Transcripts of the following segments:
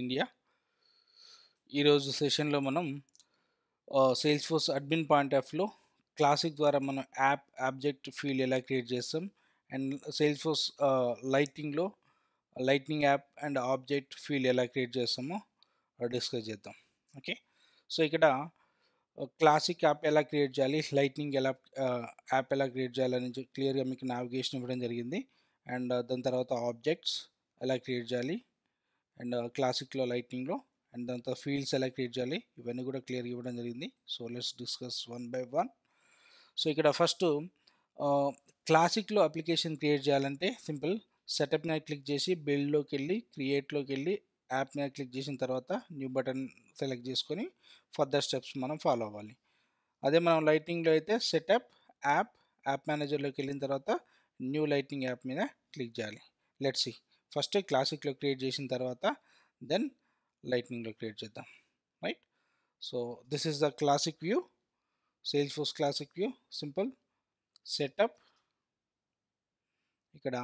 India ఈరోజు సెషన్లో మనం సేల్స్ ఫోర్స్ అడ్మిన్ పాయింట్ ఆఫ్లో క్లాసిక్ ద్వారా మనం యాప్ ఆబ్జెక్ట్ ఫీల్డ్ ఎలా క్రియేట్ చేస్తాం అండ్ సేల్స్ ఫోర్స్ లైటింగ్లో lightning app and object field ఎలా క్రియేట్ చేస్తామో డిస్కస్ చేద్దాం ఓకే సో ఇక్కడ క్లాసిక్ యాప్ ఎలా క్రియేట్ చేయాలి లైట్నింగ్ ఎలా యాప్ ఎలా క్రియేట్ చేయాలని క్లియర్గా మీకు నావిగేషన్ ఇవ్వడం జరిగింది అండ్ దాని తర్వాత ఆబ్జెక్ట్స్ ఎలా క్రియేట్ చేయాలి అండ్ క్లాసిక్లో లైటింగ్లో అండ్ దాంతో ఫీల్డ్ సెలెక్ట్ చేయాలి ఇవన్నీ కూడా క్లియర్ ఇవ్వడం జరిగింది so let's discuss one by one so ఇక్కడ ఫస్ట్ క్లాసిక్లో అప్లికేషన్ క్రియేట్ చేయాలంటే సింపుల్ సెటప్ మీద క్లిక్ చేసి బిల్డ్లోకి వెళ్ళి క్రియేట్లోకి వెళ్ళి యాప్ మీద క్లిక్ చేసిన తర్వాత న్యూ బటన్ సెలెక్ట్ చేసుకొని ఫర్దర్ స్టెప్స్ మనం ఫాలో అవ్వాలి అదే మనం లైటింగ్లో అయితే సెటప్ యాప్ యాప్ మేనేజర్లోకి వెళ్ళిన తర్వాత న్యూ లైటింగ్ యాప్ మీద క్లిక్ చేయాలి లెట్స్ సీ ఫస్ట్ క్లాసిక్లో క్రియేట్ చేసిన తర్వాత దెన్ లైట్నింగ్లో క్రియేట్ చేద్దాం right so this is the classic view Salesforce classic view simple setup ఇక్కడ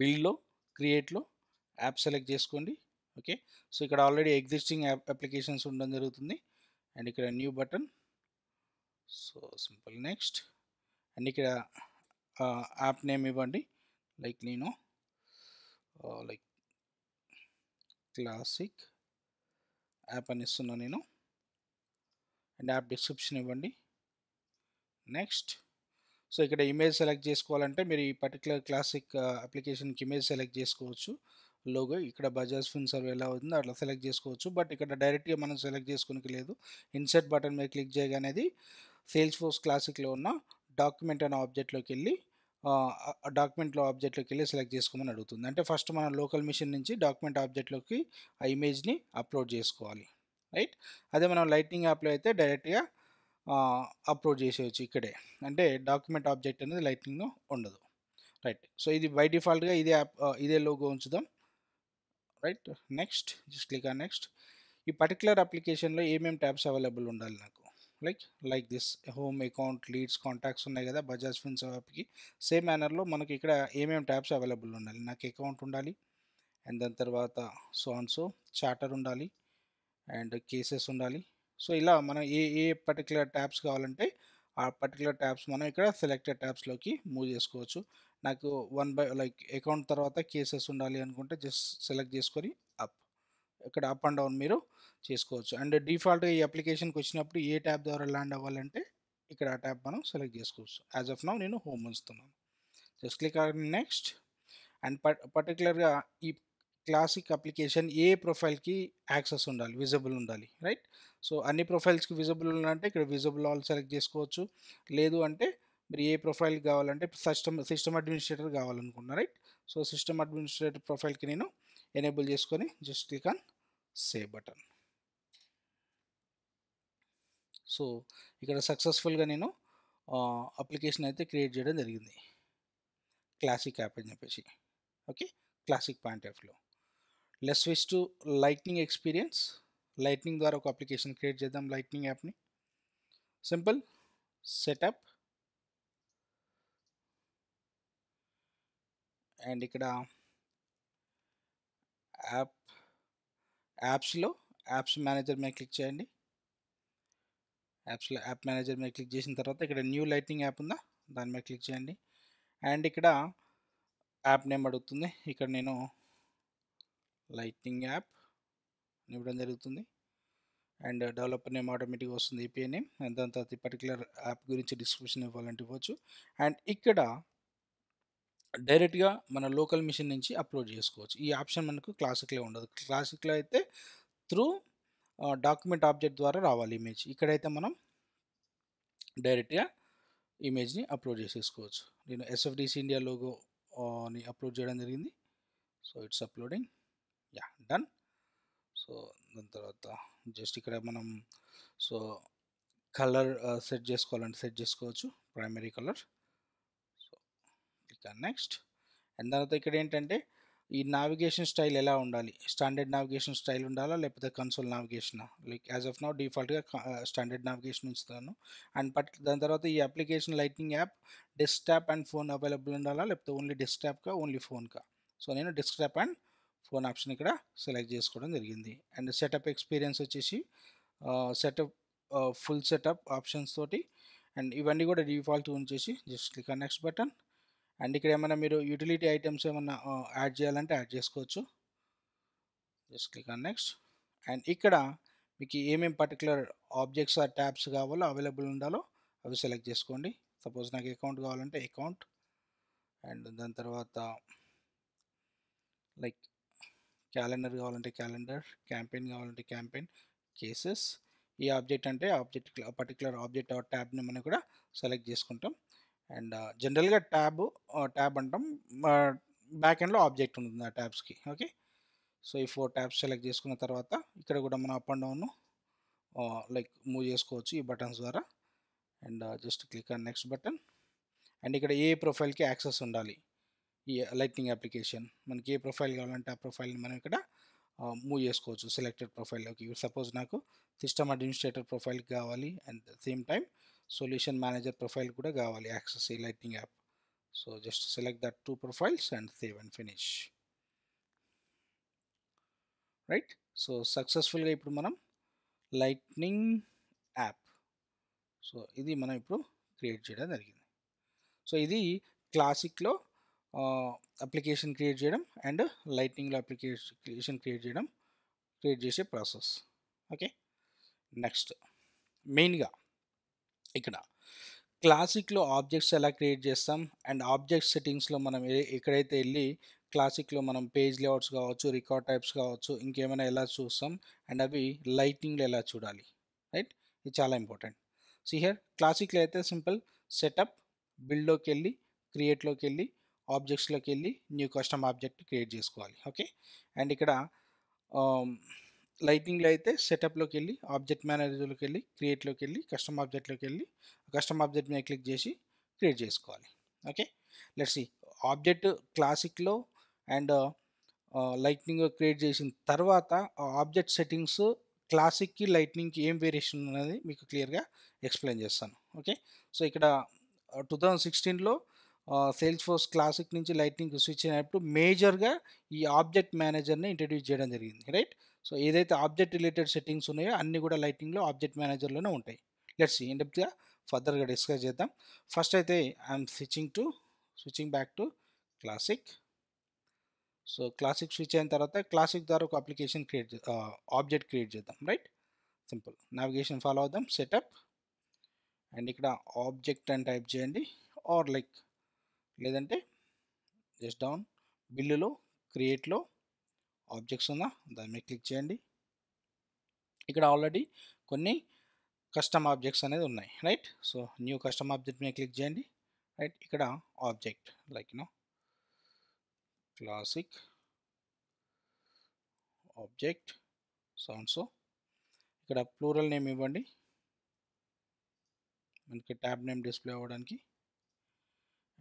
బిల్డ్లో క్రియేట్లో యాప్ సెలెక్ట్ చేసుకోండి ఓకే సో ఇక్కడ ఆల్రెడీ ఎగ్జిస్టింగ్ యాప్ అప్లికేషన్స్ ఉండడం జరుగుతుంది అండ్ ఇక్కడ new button so simple next and ఇక్కడ యాప్ నేమ్ ఇవ్వండి లైక్ నేను లైక్ క్లాసిక్ యాప్ అని ఇస్తున్నాను నేను అండ్ యాప్ డిస్క్రిప్షన్ ఇవ్వండి నెక్స్ట్ సో ఇక్కడ ఇమేజ్ సెలెక్ట్ చేసుకోవాలంటే మీరు ఈ పర్టికులర్ క్లాసిక్ అప్లికేషన్కి ఇమేజ్ సెలెక్ట్ చేసుకోవచ్చు లోగో ఇక్కడ బజాజ్ ఫిన్ సర్వ్ ఎలా అవుతుందో అట్లా సెలెక్ట్ చేసుకోవచ్చు బట్ ఇక్కడ డైరెక్ట్గా మనం సెలెక్ట్ చేసుకోనికి లేదు ఇన్సర్ట్ బటన్ మీద క్లిక్ చేయగానేది సేల్స్ ఫోర్స్ క్లాసిక్లో ఉన్న డాక్యుమెంట్ అనే ఆబ్జెక్ట్లోకి వెళ్ళి డాక్యుమెంట్లో ఆబ్జెక్ట్లోకి వెళ్ళి సెలెక్ట్ చేసుకోమని అడుగుతుంది అంటే ఫస్ట్ మన లోకల్ మిషన్ నుంచి డాక్యుమెంట్ ఆబ్జెక్ట్లోకి ఆ ఇమేజ్ని అప్లోడ్ చేసుకోవాలి రైట్ అదే మనం లైట్నింగ్ యాప్లో అయితే డైరెక్ట్గా అప్లోడ్ చేసేయచ్చు ఇక్కడే అంటే డాక్యుమెంట్ ఆబ్జెక్ట్ అనేది లైట్నింగ్లో ఉండదు రైట్ సో ఇది బై డిఫాల్ట్గా ఇదే యాప్ ఇదే లోగో ఉంచుదాం రైట్ నెక్స్ట్ జస్ట్ క్లిక్ ఆ నెక్స్ట్ ఈ పర్టికులర్ అప్లికేషన్లో ఏమేమి ట్యాబ్స్ అవైలబుల్ ఉండాలి నాకు like like this home account leads contacts ఉన్నాయి కదా బజాజ్ ఫిన్స్ యాప్కి సేమ్ మేనర్లో మనకి ఇక్కడ ఏమేమి ట్యాబ్స్ అవైలబుల్ ఉండాలి నాకు అకౌంట్ ఉండాలి అండ్ దాని తర్వాత సో అండ్ సో చార్టర్ ఉండాలి అండ్ కేసెస్ ఉండాలి సో ఇలా మనం ఏ ఏ పర్టికులర్ ట్యాబ్స్ కావాలంటే ఆ పర్టికులర్ ట్యాబ్స్ మనం ఇక్కడ సెలెక్టెడ్ ట్యాబ్స్లోకి మూవ్ చేసుకోవచ్చు నాకు వన్ బై లైక్ అకౌంట్ తర్వాత కేసెస్ ఉండాలి అనుకుంటే జస్ట్ సెలెక్ట్ చేసుకొని ఇక్కడ అప్ అండ్ డౌన్ మీరు చేసుకోవచ్చు అండ్ డిఫాల్ట్గా ఈ అప్లికేషన్కి వచ్చినప్పుడు ఏ ట్యాబ్ ద్వారా ల్యాండ్ అవ్వాలంటే ఇక్కడ ఆ ట్యాబ్ మనం సెలెక్ట్ చేసుకోవచ్చు యాజ్ ఆఫ్ నౌ నేను హోమ్ ఉంచుతున్నాను జస్ట్ క్లిక్ నెక్స్ట్ అండ్ పర్టికులర్గా ఈ క్లాసిక్ అప్లికేషన్ ఏ ప్రొఫైల్కి యాక్సెస్ ఉండాలి విజిబుల్ ఉండాలి రైట్ సో అన్ని ప్రొఫైల్స్కి విజిబుల్ ఉండాలంటే ఇక్కడ విజిబుల్ ఆల్ సెలెక్ట్ చేసుకోవచ్చు లేదు అంటే మీరు ఏ ప్రొఫైల్ కావాలంటే సిస్టమ్ సిస్టమ్ అడ్మినిస్ట్రేటర్ కావాలనుకున్నా రైట్ సో సిస్టమ్ అడ్మినిస్ట్రేటర్ ప్రొఫైల్కి నేను ఎనేబుల్ చేసుకొని just click on save button so ఇక్కడ సక్సెస్ఫుల్గా నేను అప్లికేషన్ అయితే క్రియేట్ చేయడం జరిగింది క్లాసిక్ యాప్ అని చెప్పేసి ఓకే క్లాసిక్ పాయింట్ యాప్లో లెస్ విస్ టు లైట్నింగ్ ఎక్స్పీరియన్స్ లైట్నింగ్ ద్వారా ఒక అప్లికేషన్ క్రియేట్ చేద్దాం లైట్నింగ్ యాప్ని సింపుల్ సెటప్ అండ్ ఇక్కడ యాప్ యాప్స్లో యాప్స్ మేనేజర్ మీద క్లిక్ చేయండి యాప్స్లో యాప్ మేనేజర్ మీద క్లిక్ చేసిన తర్వాత ఇక్కడ న్యూ లైటింగ్ యాప్ ఉందా దాని మీద క్లిక్ చేయండి అండ్ ఇక్కడ యాప్ నేమ్ అడుగుతుంది ఇక్కడ నేను లైటింగ్ యాప్ ఇవ్వడం జరుగుతుంది అండ్ డెవలపర్ నేమ్ ఆటోమేటిక్గా వస్తుంది ఏపీఐ నేమ్ దాని తర్వాత ఈ పర్టికులర్ యాప్ గురించి డిస్క్రిప్షన్ ఇవ్వాలంటే ఇవ్వచ్చు అండ్ ఇక్కడ డైరెక్ట్గా మన లోకల్ మిషన్ నుంచి అప్లోడ్ చేసుకోవచ్చు ఈ ఆప్షన్ మనకు క్లాసిక్లో ఉండదు క్లాసిక్లో అయితే త్రూ డాక్యుమెంట్ ఆబ్జెక్ట్ ద్వారా రావాలి ఇమేజ్ ఇక్కడైతే మనం డైరెక్ట్గా ఇమేజ్ని అప్లోడ్ చేసేసుకోవచ్చు నేను ఎస్ఎఫ్డిసి ఇండియా లోగోని అప్లోడ్ చేయడం జరిగింది so it's uploading yeah done so దాని తర్వాత జస్ట్ ఇక్కడ మనం సో కలర్ సెట్ చేసుకోవాలంటే సెట్ చేసుకోవచ్చు primary colour click on next and తర్వాత ఇక్కడ ఏంటంటే ఈ నావిగేషన్ స్టైల్ ఎలా ఉండాలి స్టాండర్డ్ నావిగేషన్ స్టైల్ ఉండాలా లేకపోతే console navigation like as of now డిఫాల్ట్గా స్టాండర్డ్ నావిగేషన్ ఉంచుతాను అండ్ పట్ దాని తర్వాత ఈ application lightning app desktop and phone available ఉండాలా లేకపోతే ఓన్లీ డెస్క్టాప్గా ఓన్లీ ఫోన్కా సో నేను డెస్క్టాప్ అండ్ ఫోన్ ఆప్షన్ ఇక్కడ సెలెక్ట్ చేసుకోవడం జరిగింది అండ్ సెటప్ ఎక్స్పీరియన్స్ వచ్చేసి సెటప్ ఫుల్ సెటప్ ఆప్షన్స్ తోటి అండ్ ఇవన్నీ కూడా డిఫాల్ట్ ఉంచేసి just click next button and ఇక్కడ ఏమైనా మీరు యూటిలిటీ ఐటమ్స్ ఏమైనా యాడ్ చేయాలంటే యాడ్ చేసుకోవచ్చు just click on next and ఇక్కడ మీకు ఏమేమి పర్టికులర్ ఆబ్జెక్ట్స్ ఆ ట్యాబ్స్ కావాలో అవైలబుల్ ఉండాలో అవి సెలెక్ట్ చేసుకోండి సపోజ్ నాకు అకౌంట్ కావాలంటే అకౌంట్ అండ్ దాని తర్వాత లైక్ క్యాలెండర్ కావాలంటే క్యాలెండర్ క్యాంపెయిన్ కావాలంటే క్యాంపెయిన్ కేసెస్ ఈ ఆబ్జెక్ట్ అంటే ఆబ్జెక్ట్ పర్టికులర్ ఆబ్జెక్ట్ ట్యాబ్ని మనం కూడా సెలెక్ట్ చేసుకుంటాం అండ్ జనరల్గా ట్యాబ్ ట్యాబ్ అంటాం బ్యాక్ ఎండ్లో ఆబ్జెక్ట్ ఉంటుంది ఆ ట్యాబ్స్కి ఓకే సో ఈ ఫోర్ ట్యాబ్స్ సెలెక్ట్ చేసుకున్న తర్వాత ఇక్కడ కూడా మనం up and down like move చేసుకోవచ్చు ఈ బటన్స్ ద్వారా and just click on next button and ఇక్కడ ఏ ప్రొఫైల్కి యాక్సెస్ ఉండాలి ఈ లైట్నింగ్ అప్లికేషన్ మనకి ఏ ప్రొఫైల్ కావాలంటే ఆ ప్రొఫైల్ని మనం ఇక్కడ మూవ్ చేసుకోవచ్చు సెలెక్టెడ్ ప్రొఫైల్లోకి సపోజ్ నాకు సిస్టమ్ అడ్మినిస్ట్రేటర్ ప్రొఫైల్కి కావాలి and same time solution manager profile కూడా కావాలి access a lightning app so just select that two profiles and save and finish right so సక్సెస్ఫుల్గా ఇప్పుడు మనం లైట్నింగ్ యాప్ సో ఇది మనం ఇప్పుడు క్రియేట్ చేయడం జరిగింది సో ఇది క్లాసిక్లో అప్లికేషన్ క్రియేట్ చేయడం అండ్ లైట్నింగ్లో అప్లికేషన్ క్రియేట్ చేయడం క్రియేట్ చేసే ప్రాసెస్ ఓకే నెక్స్ట్ మెయిన్గా ఇక్కడ క్లాసిక్లో ఆబ్జెక్ట్స్ ఎలా క్రియేట్ చేస్తాం అండ్ ఆబ్జెక్ట్ సెట్టింగ్స్లో మనం ఎక్కడైతే వెళ్ళి క్లాసిక్లో మనం పేజ్ లేఅవుట్స్ కావచ్చు రికార్డ్ టైప్స్ కావచ్చు ఇంకేమైనా ఎలా చూస్తాం అండ్ అవి లైటింగ్లో ఎలా చూడాలి రైట్ ఇది చాలా ఇంపార్టెంట్ సి హియర్ క్లాసిక్లో అయితే సింపుల్ సెటప్ బిల్డ్లోకి వెళ్ళి క్రియేట్లోకి వెళ్ళి ఆబ్జెక్ట్స్లోకి వెళ్ళి న్యూ కస్టమ్ ఆబ్జెక్ట్ క్రియేట్ చేసుకోవాలి ఓకే అండ్ ఇక్కడ లైట్నింగ్లో అయితే సెటప్లోకి వెళ్ళి ఆబ్జెక్ట్ మేనేజర్లోకి వెళ్ళి క్రియేట్లోకి వెళ్ళి కస్టమ్ ఆబ్జెక్ట్లోకి వెళ్ళి కస్టమ్ ఆబ్జెక్ట్ మీద క్లిక్ చేసి క్రియేట్ చేసుకోవాలి ఓకే లెట్స్ సీ ఆబ్జెక్ట్ క్లాసిక్లో అండ్ లైట్నింగ్ క్రియేట్ చేసిన తర్వాత ఆబ్జెక్ట్ సెట్టింగ్స్ క్లాసిక్కి లైట్నింగ్కి ఏం వేరియేషన్ అనేది మీకు క్లియర్గా ఎక్స్ప్లెయిన్ చేస్తాను ఓకే సో ఇక్కడ టూ థౌజండ్ సిక్స్టీన్లో సేల్స్ ఫోర్స్ క్లాసిక్ నుంచి లైట్నింగ్ స్విచ్ అయినప్పుడు మేజర్గా ఈ ఆబ్జెక్ట్ మేనేజర్ని ఇంట్రడ్యూస్ చేయడం జరిగింది రైట్ సో ఏదైతే ఆబ్జెక్ట్ రిలేటెడ్ సెట్టింగ్స్ ఉన్నాయో అన్నీ కూడా లైటింగ్లో ఆబ్జెక్ట్ మేనేజర్లోనే ఉంటాయి లెట్స్ ఇన్ డెప్త్గా ఫర్దర్గా డిస్కస్ చేద్దాం ఫస్ట్ అయితే I'm switching to switching back to classic so classic switch అయిన తర్వాత క్లాసిక్ ద్వారా ఒక అప్లికేషన్ క్రియేట్ ఆబ్జెక్ట్ క్రియేట్ చేద్దాం రైట్ సింపుల్ నావిగేషన్ ఫాలో అవుదాం సెటప్ అండ్ ఇక్కడ ఆబ్జెక్ట్ అని టైప్ చేయండి ఆర్ లైక్ లేదంటే జస్ట్ డౌన్ బిల్లులో క్రియేట్లో ఆబ్జెక్ట్స్ ఉందా దాని మీద క్లిక్ చేయండి ఇక్కడ ఆల్రెడీ కొన్ని కస్టమ్ ఆబ్జెక్ట్స్ అనేది ఉన్నాయి right so new custom object మీద క్లిక్ చేయండి రైట్ ఇక్కడ object like no classic object sounds ఇక్కడ ప్లూరల్ నేమ్ ఇవ్వండి మనకి ట్యాబ్ నేమ్ డిస్ప్లే అవ్వడానికి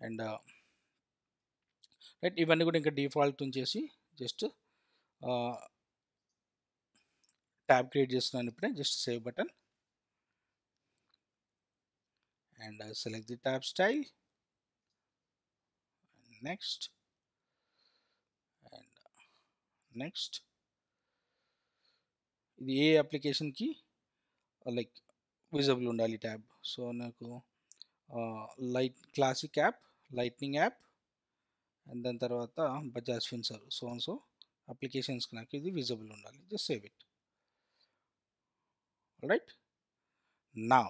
అండ్ రైట్ ఇవన్నీ కూడా ఇంకా డిఫాల్ట్ ఉంచేసి just tab create just save button and select the tab style next and next ये एप्लीकेशन की लाइक विजिबल उंडाली टैब सो नाकु light classic app lightning app and then Bajaj Finserv so and so applications నాకు ఇది visible ఉండాలి just save it right నా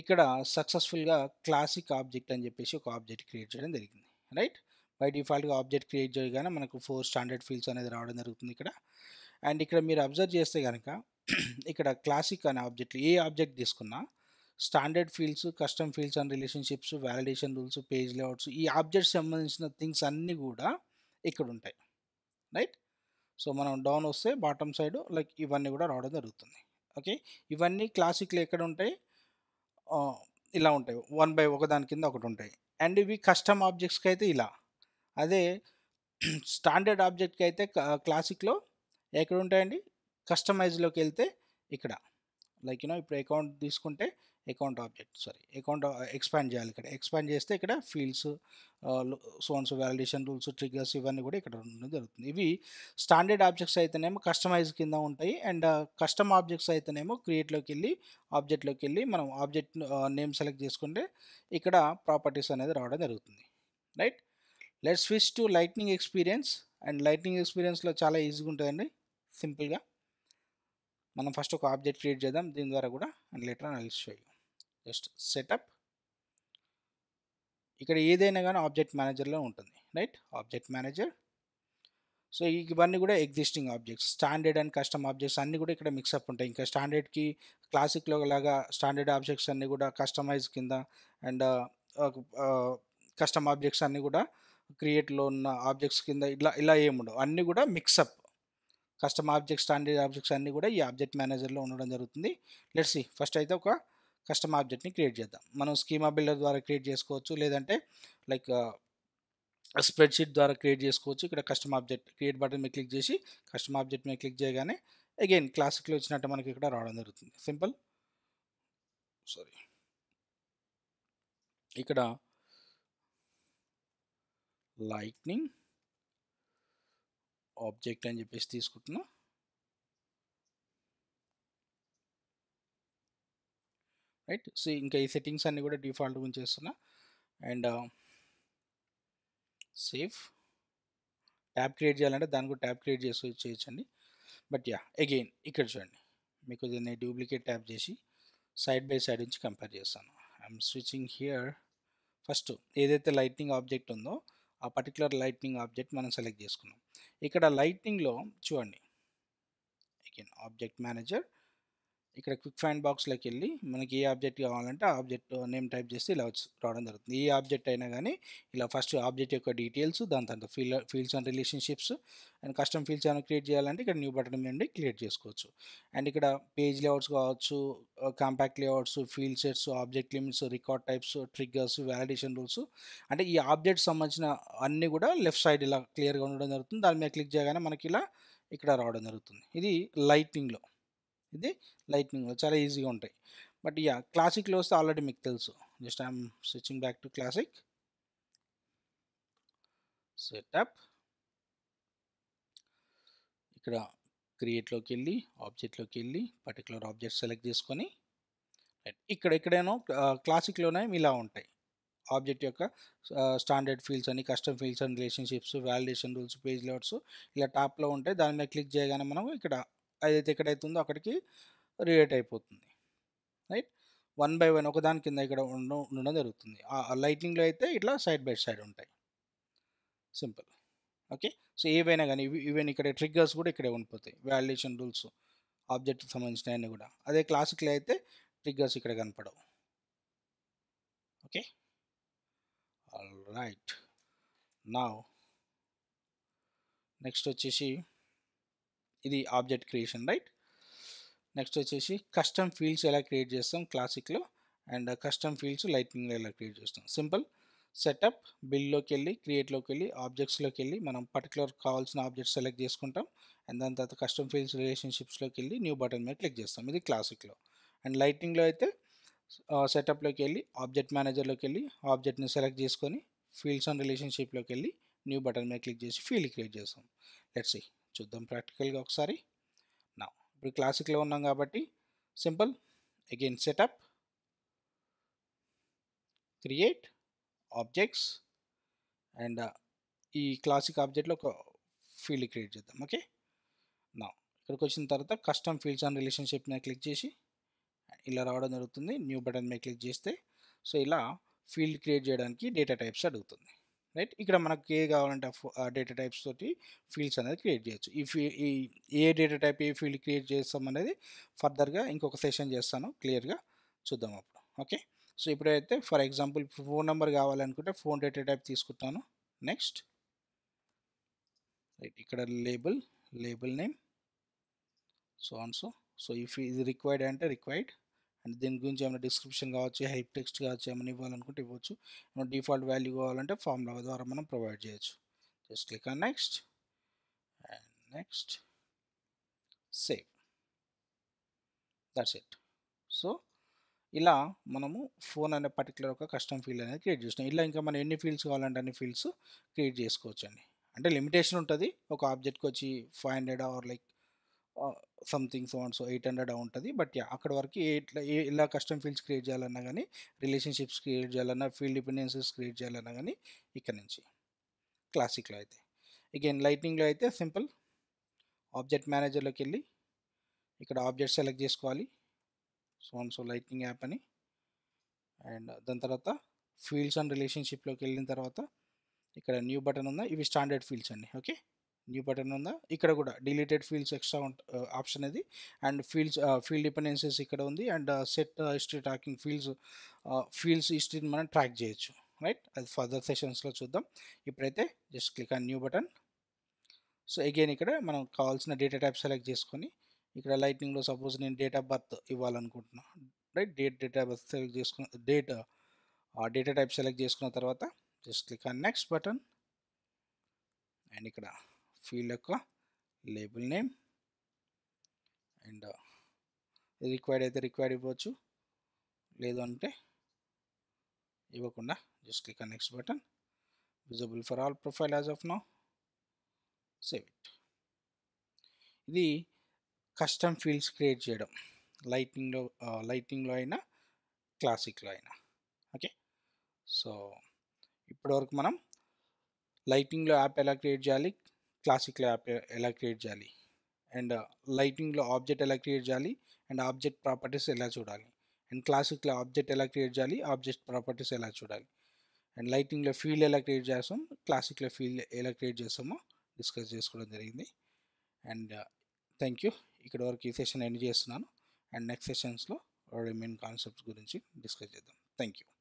ఇక్కడ సక్సెస్ఫుల్గా క్లాసిక్ ఆబ్జెక్ట్ అని చెప్పేసి ఒక ఆబ్జెక్ట్ క్రియేట్ చేయడం జరిగింది రైట్ బై డిఫాల్ట్గా ఆబ్జెక్ట్ క్రియేట్ చేయగానే మనకు ఫోర్ స్టాండర్డ్ ఫీల్స్ అనేది రావడం జరుగుతుంది ఇక్కడ అండ్ ఇక్కడ మీరు అబ్జర్వ్ చేస్తే కనుక ఇక్కడ క్లాసిక్ అనే ఆబ్జెక్ట్లు ఏ ఆబ్జెక్ట్ తీసుకున్నా standard fields custom fields and relationships validation rules page layouts ఈ ఆబ్జెక్ట్ సంబంధించిన థింగ్స్ అన్నీ కూడా ఇక్కడ ఉంటాయి రైట్ సో మనం డౌన్ వస్తే బాటమ్ సైడ్ లైక్ ఇవన్నీ కూడా రావడం జరుగుతుంది ఓకే ఇవన్నీ క్లాసిక్లు ఎక్కడ ఉంటాయి ఇలా ఉంటాయి వన్ బై ఒక దాని కింద ఒకటి ఉంటాయి అండ్ ఇవి కస్టమ్ ఆబ్జెక్ట్స్కి అయితే ఇలా అదే స్టాండర్డ్ ఆబ్జెక్ట్కి అయితే క్లాసిక్లో ఎక్కడ ఉంటాయండి కస్టమైజ్లోకి వెళ్తే ఇక్కడ లైక్ యూనో ఇప్పుడు అకౌంట్ తీసుకుంటే account object sorry account expand చేయాలి ఇక్కడ ఎక్స్పాండ్ చేస్తే ఇక్కడ ఫీల్డ్స్ సోన్స్ వ్యాలిడేషన్ రూల్స్ ట్రిగ్గర్స్ ఇవన్నీ కూడా ఇక్కడ ఉండడం జరుగుతుంది ఇవి స్టాండర్డ్ ఆబ్జెక్ట్స్ అయితేనేమో కస్టమైజ్ కింద ఉంటాయి అండ్ కస్టమ్ ఆబ్జెక్ట్స్ అయితేనేమో క్రియేట్లోకి వెళ్ళి ఆబ్జెక్ట్లోకి వెళ్ళి మనం ఆబ్జెక్ట్ నేమ్ సెలెక్ట్ చేసుకుంటే ఇక్కడ ప్రాపర్టీస్ అనేది రావడం జరుగుతుంది right let's switch to lightning experience and lightning ఎక్స్పీరియన్స్లో చాలా ఈజీగా ఉంటుందండి సింపుల్గా మనం ఫస్ట్ ఒక ఆబ్జెక్ట్ క్రియేట్ చేద్దాం దీని ద్వారా కూడా అండ్ లెటర్ అనాలిస్ చేయాలి జస్ట్ సెటప్ ఇక్కడ ఏదైనా కానీ ఆబ్జెక్ట్ మేనేజర్లో ఉంటుంది రైట్ ఆబ్జెక్ట్ మేనేజర్ సో ఇవన్నీ కూడా existing objects standard and custom objects అన్నీ కూడా ఇక్కడ మిక్సప్ ఉంటాయి ఇంకా స్టాండర్డ్కి క్లాసిక్లో లాగా స్టాండర్డ్ ఆబ్జెక్ట్స్ అన్నీ కూడా కస్టమైజ్ కింద అండ్ కస్టమ్ ఆబ్జెక్ట్స్ అన్నీ కూడా క్రియేట్లో ఉన్న ఆబ్జెక్ట్స్ కింద ఇలా ఇలా ఏముండవు అన్నీ కూడా mix up custom objects standard objects అన్నీ కూడా ఈ ఆబ్జెక్ట్ మేనేజర్లో ఉండడం జరుగుతుంది లెట్సి ఫస్ట్ అయితే ఒక కస్టమ్ ఆబ్జెక్ట్ని క్రియేట్ చేద్దాం మనం స్కీమా బిల్డర్ ద్వారా క్రియేట్ చేసుకోవచ్చు లేదంటే లైక్ స్ప్రెడ్షీట్ ద్వారా క్రియేట్ చేసుకోవచ్చు ఇక్కడ కస్టమ్ ఆబ్జెక్ట్ క్రియేట్ బటన్ మీద క్లిక్ చేసి కస్టమ్ ఆబ్జెక్ట్ మీద క్లిక్ చేయగానే అగైన్ క్లాసిక్లో వచ్చినట్టు మనకి ఇక్కడ రావడం జరుగుతుంది సింపుల్ సారీ ఇక్కడ లైట్నింగ్ ఆబ్జెక్ట్ అని చెప్పేసి తీసుకుంటున్నా రైట్ సో ఇంకా ఈ సెట్టింగ్స్ అన్నీ కూడా డిఫాల్ట్ ఉంచేస్తున్నా అండ్ సేఫ్ ట్యాబ్ క్రియేట్ చేయాలంటే దాని కూడా ట్యాబ్ క్రియేట్ చేసి చేయొచ్చండి బట్ యా అగైన్ ఇక్కడ చూడండి మీకు దీన్ని డూప్లికేట్ ట్యాప్ చేసి సైడ్ బై సైడ్ నుంచి కంపేర్ చేస్తాను ఐఎమ్ స్విచ్చింగ్ హియర్ ఫస్ట్ ఏదైతే లైట్నింగ్ ఆబ్జెక్ట్ ఉందో ఆ పర్టికులర్ లైట్నింగ్ ఆబ్జెక్ట్ మనం సెలెక్ట్ చేసుకున్నాం ఇక్కడ లైట్నింగ్లో చూడండి అగైన్ ఆబ్జెక్ట్ మేనేజర్ ఇక్కడ క్విక్ ఫైండ్ బాక్స్లోకి వెళ్ళి మనకి ఏ ఆబ్జెక్ట్ కావాలంటే ఆ ఆబ్జెక్ట్ నేమ్ టైప్ చేస్తే ఇలా వచ్చి రావడం జరుగుతుంది ఏ ఆబ్జెక్ట్ అయినా కానీ ఇలా ఫస్ట్ ఆబ్జెక్ట్ యొక్క డీటెయిల్స్ దాని తర్వాత feel fields and relationships and custom fields ఏమైనా క్రియేట్ చేయాలంటే ఇక్కడ న్యూ బటన్ నుండి క్రియేట్ చేసుకోవచ్చు అండ్ ఇక్కడ పేజ్ లేఅవుట్స్ కావచ్చు compact layouts field sets object limits record types triggers validation rules అంటే ఈ ఆబ్జెక్ట్ సంబంధించిన అన్నీ కూడా లెఫ్ట్ సైడ్ ఇలా క్లియర్గా ఉండడం జరుగుతుంది దాని మీద క్లిక్ చేయగానే మనకి ఇలా ఇక్కడ రావడం జరుగుతుంది ఇది లైటింగ్లో ఇది లైట్నింగ్లో చాలా ఈజీగా ఉంటాయి బట్ యా క్లాసిక్లో వస్తే ఆల్రెడీ మీకు తెలుసు just I'm switching back to classic setup ఇక్కడ క్రియేట్లోకి వెళ్ళి ఆబ్జెక్ట్లోకి వెళ్ళి పర్టికులర్ ఆబ్జెక్ట్ సెలెక్ట్ చేసుకొని ఇక్కడ ఎక్కడైనా క్లాసిక్లోనే ఇలా ఉంటాయి ఆబ్జెక్ట్ యొక్క స్టాండర్డ్ ఫీల్డ్స్ అని custom fields and relationships validation rules page loads ఇలా టాప్లో ఉంటాయి దాని మీద క్లిక్ చేయగానే మనం ఇక్కడ ఏదైతే ఎక్కడైతే ఉందో అక్కడికి రిలేట్ అయిపోతుంది రైట్ వన్ బై వన్ ఒకదాని కింద ఇక్కడ ఉండడం ఉండడం జరుగుతుంది ఆ లైటింగ్లో అయితే ఇట్లా సైడ్ బై సైడ్ ఉంటాయి సింపుల్ ఓకే సో ఏవైనా కానీ ఈవెన్ ఇక్కడ ట్రిగ్గర్స్ కూడా ఇక్కడే ఉండిపోతాయి వాల్యుయేషన్ రూల్స్ ఆబ్జెక్ట్కి సంబంధించినవన్నీ కూడా అదే క్లాసిక్లో అయితే ట్రిగ్గర్స్ ఇక్కడ కనపడవు ఓకే ఆల్ రైట్ నా నెక్స్ట్ వచ్చేసి ఇది ఆబ్జెక్ట్ క్రియేషన్ రైట్ నెక్స్ట్ వచ్చేసి కస్టమ్ ఫీల్డ్స్ ఎలా క్రియేట్ చేస్తాం క్లాసిక్లో అండ్ కస్టమ్ ఫీల్డ్స్ లైట్నింగ్లో ఎలా క్రియేట్ చేస్తాం సింపుల్ సెటప్ బిల్లోకి వెళ్ళి క్రియేట్లోకి వెళ్ళి ఆబ్జెక్ట్స్లోకి వెళ్ళి మనం పర్టికులర్ కావాల్సిన ఆబ్జెక్ట్ సెలెక్ట్ చేసుకుంటాం అండ్ దాని తర్వాత కస్టమ్ ఫీల్డ్స్ రిలేషన్షిప్స్లోకి వెళ్ళి న్యూ బటన్ మీద క్లిక్ చేస్తాం ఇది క్లాసిక్లో అండ్ లైటింగ్లో అయితే సెటప్లోకి వెళ్ళి ఆబ్జెక్ట్ మేనేజర్లోకి వెళ్ళి ఆబ్జెక్ట్ని సెలెక్ట్ చేసుకొని ఫీల్డ్స్ అండ్ రిలేషన్షిప్లోకి వెళ్ళి న్యూ బటన్ మీద క్లిక్ చేసి ఫీల్డ్ క్రియేట్ చేస్తాం లెట్స్ చూద్దాం ప్రాక్టికల్గా ఒకసారి నా ఇప్పుడు క్లాసిక్లో ఉన్నాం కాబట్టి simple again setup create objects and ఈ క్లాసిక్ ఆబ్జెక్ట్లో ఒక ఫీల్డ్ క్రియేట్ చేద్దాం ఓకే నా ఇక్కడికి వచ్చిన తర్వాత కస్టమ్ ఫీల్డ్స్ అండ్ రిలేషన్షిప్ మీద క్లిక్ చేసి ఇలా రావడం జరుగుతుంది న్యూ బటన్ మీద క్లిక్ చేస్తే సో ఇలా ఫీల్డ్ క్రియేట్ చేయడానికి డేటా టైప్స్ అడుగుతుంది రైట్ ఇక్కడ మనకి ఏ కావాలంటే ఆ డేటా టైప్స్ తోటి ఫీల్డ్స్ అనేది క్రియేట్ చేయొచ్చు ఈ ఫీ ఈ ఏ డేటా టైప్ ఏ ఫీల్డ్ క్రియేట్ చేస్తాం అనేది ఫర్దర్గా ఇంకొక సెషన్ చేస్తాను క్లియర్గా చూద్దాం అప్పుడు ఓకే సో ఇప్పుడైతే ఫర్ ఎగ్జాంపుల్ ఫోన్ నెంబర్ కావాలనుకుంటే ఫోన్ డేటా టైప్ తీసుకుంటాను నెక్స్ట్ రైట్ ఇక్కడ label label name so on so so if ఇది రిక్వైర్డ్ అంటే రిక్వైర్డ్ అండ్ దీని గురించి ఏమైనా డిస్క్రిప్షన్ కావచ్చు హెల్ప్ టెక్స్ట్ కావచ్చు ఏమైనా ఇవ్వాలనుకుంటే ఇవ్వచ్చు ఏమైనా డిఫాల్ట్ వాల్యూ కావాలంటే ఫార్ములా ద్వారా మనం ప్రొవైడ్ చేయొచ్చు just click on next and next save that's it so ఇలా మనము ఫోన్ అనే పర్టికులర్ ఒక కస్టమ్ ఫీల్డ్ అనేది క్రియేట్ చేస్తున్నాం ఇలా ఇంకా మనం ఎన్ని ఫీల్డ్స్ కావాలంటే అన్ని ఫీల్డ్స్ క్రియేట్ చేసుకోవచ్చు అండి అంటే లిమిటేషన్ ఉంటుంది ఒక ఆబ్జెక్ట్కి వచ్చి five hundred or like something so and so eight hundred ఉంటుంది బట్ యా అక్కడ వరకు ఎట్లా ఇలా కస్టమ్ ఫీల్డ్స్ క్రియేట్ చేయాలన్నా కానీ రిలేషన్షిప్స్ క్రియేట్ చేయాలన్నా ఫీల్డ్ డిపెండెన్సెస్ క్రియేట్ చేయాలన్నా కానీ ఇక్కడ నుంచి క్లాసిక్లో అయితే ఇగైన్ లైట్నింగ్లో అయితే సింపుల్ ఆబ్జెక్ట్ మేనేజర్లోకి వెళ్ళి ఇక్కడ ఆబ్జెక్ట్ సెలెక్ట్ చేసుకోవాలి so and so lightning app అని అండ్ దాని తర్వాత ఫీల్డ్స్ అండ్ రిలేషన్షిప్లోకి వెళ్ళిన తర్వాత ఇక్కడ న్యూ బటన్ ఉందా ఇవి స్టాండర్డ్ ఫీల్డ్స్ అండి ఓకే న్యూ బటన్ ఉందా ఇక్కడ కూడా డిలీటెడ్ ఫీల్డ్స్ ఎక్స్ట్రా ఆప్షన్ ఇది అండ్ ఫీల్డ్స్ ఫీల్డ్ డిపెండెన్సీస్ ఇక్కడ ఉంది and set history tracking fields fields హిస్టరీని మనం ట్రాక్ చేయొచ్చు రైట్ అది ఫర్దర్ సెషన్స్లో చూద్దాం ఇప్పుడైతే just click on new button so again ఇక్కడ మనం కావాల్సిన డేటా టైప్ సెలెక్ట్ చేసుకొని ఇక్కడ లైట్నింగ్లో సపోజ్ నేను డేట్ ఆఫ్ బర్త్ ఇవ్వాలనుకుంటున్నాను right date date of birth select చేసుకున్న డేట్ డేటా టైప్ సెలెక్ట్ చేసుకున్న తర్వాత just click on next button and ఇక్కడ ఫీల్డ్ యొక్క లేబుల్ నేమ్ అండ్ రిక్వైర్డ్ అయితే రిక్వైర్డ్ ఇవ్వచ్చు లేదు అంటే ఇవ్వకుండా just click next button visible for all profile as of no save it ఇది కస్టమ్ ఫీల్డ్స్ క్రియేట్ చేయడం లైటింగ్లో లైటింగ్లో uh, అయినా క్లాసిక్లో అయినా ఓకే సో ఇప్పటివరకు మనం లైటింగ్లో యాప్ ఎలా క్రియేట్ చేయాలి క్లాసిక్లో యాప్ ఎలా క్రియేట్ చేయాలి అండ్ లైటింగ్లో ఆబ్జెక్ట్ ఎలా క్రియేట్ చేయాలి అండ్ ఆబ్జెక్ట్ ప్రాపర్టీస్ ఎలా చూడాలి అండ్ క్లాసిక్లో ఆబ్జెక్ట్ ఎలా క్రియేట్ చేయాలి ఆబ్జెక్ట్ ప్రాపర్టీస్ ఎలా చూడాలి అండ్ లైటింగ్లో ఫీల్డ్ ఎలా క్రియేట్ చేస్తాం క్లాసిక్లో ఫీల్డ్ ఎలా క్రియేట్ చేస్తామో డిస్కస్ చేసుకోవడం జరిగింది అండ్ థ్యాంక్ యూ ఇక్కడ వరకు ఈ సెషన్ ఎండ్ చేస్తున్నాను అండ్ నెక్స్ట్ సెషన్స్లో మెయిన్ కాన్సెప్ట్స్ గురించి డిస్కస్ చేద్దాం థ్యాంక్ యూ